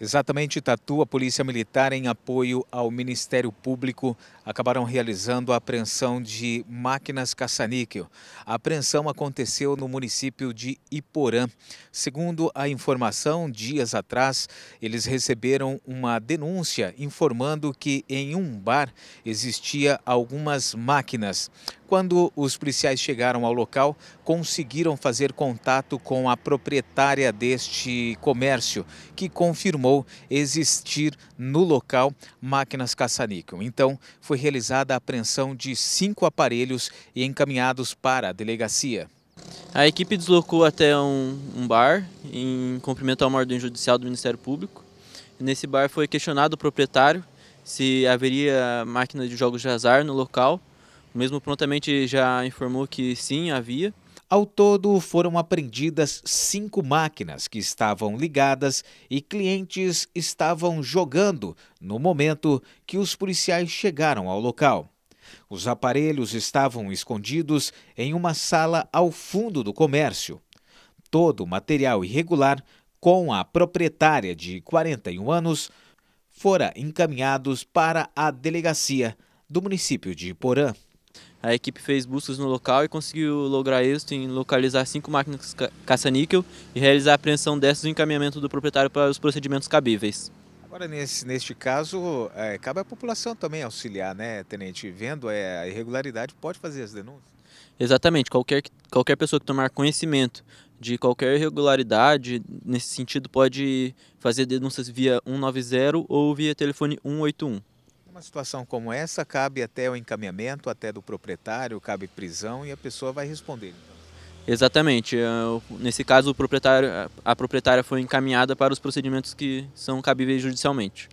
Exatamente, Tatu, a Polícia Militar, em apoio ao Ministério Público, acabaram realizando a apreensão de máquinas caça-níquel. A apreensão aconteceu no município de Iporã. Segundo a informação, dias atrás, eles receberam uma denúncia informando que em um bar existia algumas máquinas. Quando os policiais chegaram ao local, conseguiram fazer contato com a proprietária deste comércio, que confirmou existir no local máquinas caça-níquel. Então, foi realizada a apreensão de cinco aparelhos e encaminhados para a delegacia. A equipe deslocou até um, um bar em cumprimento uma ordem judicial do Ministério Público. Nesse bar foi questionado o proprietário se haveria máquina de jogos de azar no local mesmo prontamente já informou que sim, havia. Ao todo, foram apreendidas cinco máquinas que estavam ligadas e clientes estavam jogando no momento que os policiais chegaram ao local. Os aparelhos estavam escondidos em uma sala ao fundo do comércio. Todo o material irregular, com a proprietária de 41 anos, fora encaminhados para a delegacia do município de Porã. A equipe fez buscas no local e conseguiu lograr êxito em localizar cinco máquinas caça-níquel e realizar a apreensão dessas e o encaminhamento do proprietário para os procedimentos cabíveis. Agora, nesse, neste caso, é, cabe à população também auxiliar, né, Tenente? Vendo é, a irregularidade, pode fazer as denúncias? Exatamente. Qualquer, qualquer pessoa que tomar conhecimento de qualquer irregularidade nesse sentido pode fazer denúncias via 190 ou via telefone 181. Uma situação como essa cabe até o encaminhamento, até do proprietário, cabe prisão e a pessoa vai responder. Então. Exatamente. É, nesse caso, a proprietária foi encaminhada para os procedimentos que são cabíveis judicialmente.